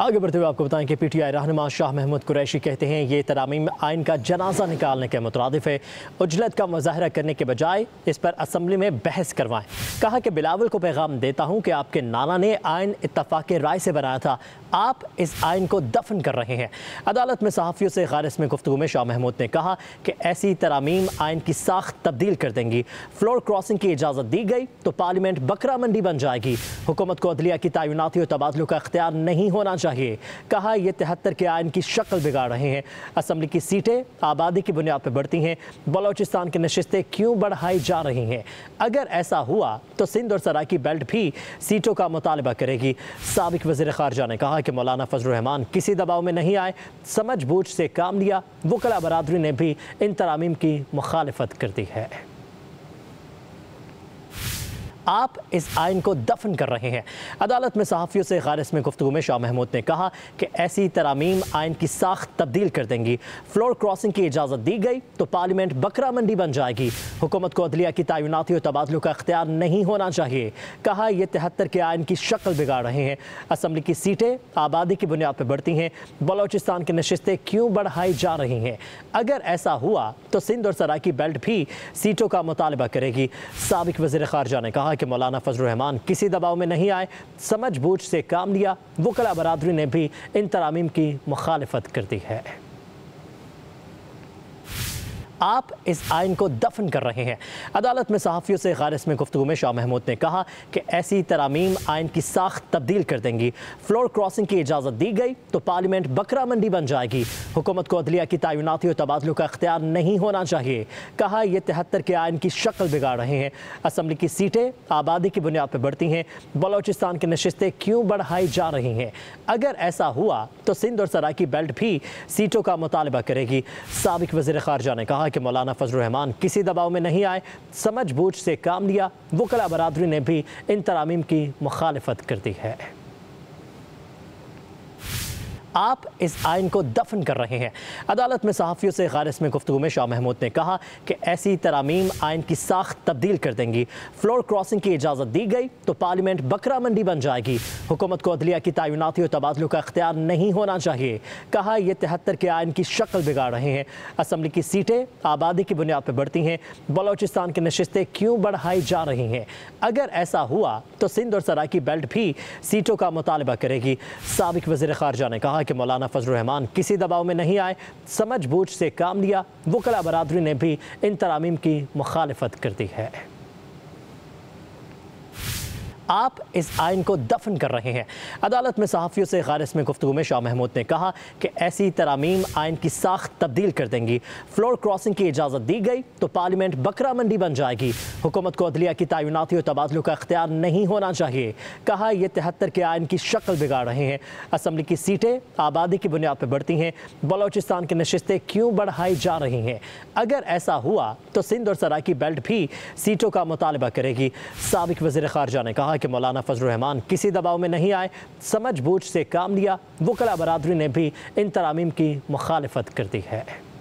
आगे बढ़ते हुए आपको बताएं कि पीटीआई रहनमा शाह महमूद कुरैशी कहते हैं ये तरामीम आइन का जनाजा निकालने के मुतरद है उजलत का मुजाहरा करने के बजाय इस पर असम्बली में बहस करवाएं कहा कि बिलावल को पैगाम देता हूं कि आपके नाना ने आइन इतफाक़ राय से बनाया था आप इस आइन को दफन कर रहे हैं अदालत में सहाफ़ियों से गारस में गुफ्तु में शाह महमूद ने कहा कि ऐसी तरामीम आइन की साख तब्दील कर देंगी फ्लोर क्रॉसिंग की इजाज़त दी गई तो पार्लियामेंट बकरा मंडी बन जाएगी हुकूमत को अदलिया की तयनती और तबादलों का अख्तियार नहीं होना चाहिए कहा ये तिहत्तर के आयन की शक्ल बिगाड़ रहे हैं असम्बली की सीटें आबादी की बुनियाद पर बढ़ती हैं बलोचिस्तान की नशस्तें क्यों बढ़ाई जा रही हैं अगर ऐसा हुआ तो सिंध और सराकी बेल्ट भी सीटों का मुतालबा करेगी सबक वजीर खारजा ने कहा कि मौलाना फजलरहमान किसी दबाव में नहीं आए समझ बूझ से काम लिया वकला बरदरी ने भी इन तरामीम की मुखालफत कर दी है आप इस आयन को दफन कर रहे हैं अदालत में सहाफ़ियों से खारिज में गुफ्तु में शाह महमूद ने कहा कि ऐसी तरामीम आयन की साख तब्दील कर देंगी फ्लोर क्रॉसिंग की इजाज़त दी गई तो पार्लियामेंट बकरा मंडी बन जाएगी हुकूमत को अदलिया की तयनती और तबादलों का अख्तियार नहीं होना चाहिए कहा यह तिहत्तर के आयन की शक्ल बिगाड़ रहे हैं असम्बली की सीटें आबादी की बुनियाद पर बढ़ती हैं बलोचिस्तान की नशस्तें क्यों बढ़ाई जा रही हैं अगर ऐसा हुआ तो सिंध और सराकी बेल्ट भी सीटों का मुतालबा करेगी सबक वजी खारजा ने कहा कहा कि मौलाना रहमान किसी दबाव में नहीं आए समझ बूझ से काम लिया वकला बरदरी ने भी इन तरामीम की मुखालफत कर दी है आप इस आयन को दफन कर रहे हैं अदालत में सहाफ़ियों से खारिज में गुफ्तु में शाह महमूद ने कहा कि ऐसी तरामीम आयन की साख्त तब्दील कर देंगी फ्लोर क्रॉसिंग की इजाज़त दी गई तो पार्लियामेंट बकरा मंडी बन जाएगी हुकूमत को अदलिया की तयनती और तबादलों का अख्तियार नहीं होना चाहिए कहा यह तिहत्तर के आयन की शक्ल बिगाड़ रहे हैं असम्बली की सीटें आबादी की बुनियाद पर बढ़ती हैं बलोचिस्तान की नशस्तें क्यों बढ़ाई जा रही हैं अगर ऐसा हुआ तो सिंध और सराकी बेल्ट भी सीटों का मुतालबा करेगी सबक वजी खारजा ने कहा कि मौलाना फजल रहमान किसी दबाव में नहीं आए समझ बूझ से काम लिया वकला बरदरी ने भी इन तरामीम की मुखालफत कर दी है आप इस आयन को दफन कर रहे हैं अदालत में सहाफ़ियों से खारिज में गुफ्तु में शाह महमूद ने कहा कि ऐसी तरामीम आयन की साख तब्दील कर देंगी फ्लोर क्रॉसिंग की इजाज़त दी गई तो पार्लियामेंट बकरा मंडी बन जाएगी हुकूमत को अदलिया की तयनती और तबादलों का अख्तियार नहीं होना चाहिए कहा यह तिहत्तर के आयन की शक्ल बिगाड़ रहे हैं असम्बली की सीटें आबादी की बुनियाद पर बढ़ती हैं बलोचिस्तान की नशस्तें क्यों बढ़ाई जा रही हैं अगर ऐसा हुआ तो सिंध और सराकी बेल्ट भी सीटों का मुतालबा करेगी सबक वजी खारजा ने कहा कहा कि मौलाना फजलरहमान किसी दबाव में नहीं आए समझ बूझ से काम लिया वकला बरदरी ने भी इन तरामीम की मुखालफत कर दी है आप इस आइन को दफन कर रहे हैं अदालत में सहाफ़ियों से गैर में गुफ्तु में शाह महमूद ने कहा कि ऐसी तरामीम आयन की साख तब्दील कर देंगी फ्लोर क्रॉसिंग की इजाज़त दी गई तो पार्लियामेंट बकरा मंडी बन जाएगी हुकूमत को अदलिया की तयनती और तबादलों का अख्तियार नहीं होना चाहिए कहा यह तिहत्तर के आयन की शक्ल बिगाड़ रहे हैं असम्बली की सीटें आबादी की बुनियाद पर बढ़ती हैं बलोचिस्तान की नशस्तें क्यों बढ़ाई जा रही हैं अगर ऐसा हुआ तो सिंध और सराकी बेल्ट भी सीटों का मुतालबा करेगी सबक वजी खारजा ने कहा कि मौलाना रहमान किसी दबाव में नहीं आए समझ बूझ से काम लिया वकला बरदरी ने भी इन तरामीम की मुखालफत कर दी है